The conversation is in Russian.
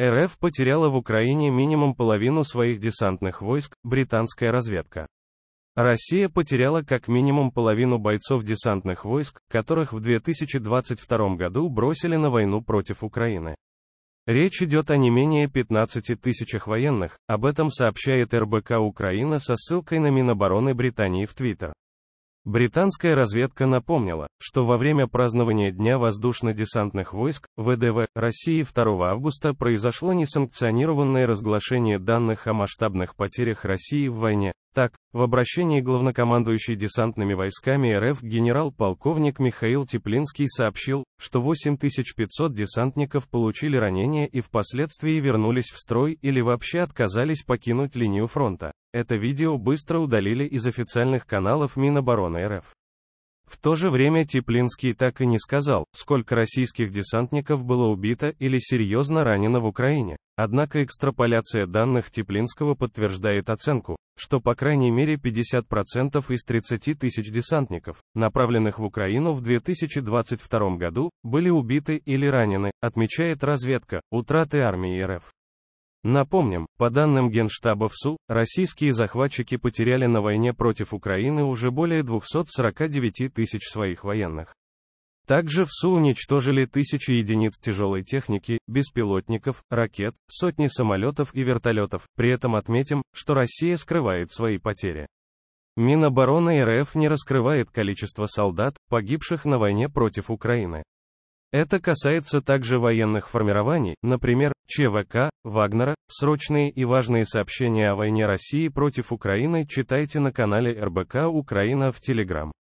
РФ потеряла в Украине минимум половину своих десантных войск, британская разведка. Россия потеряла как минимум половину бойцов десантных войск, которых в 2022 году бросили на войну против Украины. Речь идет о не менее 15 тысячах военных, об этом сообщает РБК Украина со ссылкой на Минобороны Британии в Твиттер. Британская разведка напомнила, что во время празднования Дня воздушно-десантных войск, ВДВ, России 2 августа произошло несанкционированное разглашение данных о масштабных потерях России в войне, так, в обращении главнокомандующий десантными войсками РФ генерал-полковник Михаил Теплинский сообщил, что 8500 десантников получили ранения и впоследствии вернулись в строй или вообще отказались покинуть линию фронта. Это видео быстро удалили из официальных каналов Минобороны РФ. В то же время Теплинский так и не сказал, сколько российских десантников было убито или серьезно ранено в Украине. Однако экстраполяция данных Теплинского подтверждает оценку, что по крайней мере 50% из 30 тысяч десантников, направленных в Украину в 2022 году, были убиты или ранены, отмечает разведка, утраты армии РФ. Напомним, по данным Генштаба ВСУ, российские захватчики потеряли на войне против Украины уже более 249 тысяч своих военных. Также в СУ уничтожили тысячи единиц тяжелой техники, беспилотников, ракет, сотни самолетов и вертолетов. При этом отметим, что Россия скрывает свои потери. Минобороны РФ не раскрывает количество солдат, погибших на войне против Украины. Это касается также военных формирований, например, ЧВК, Вагнера. Срочные и важные сообщения о войне России против Украины читайте на канале РБК Украина в Телеграм.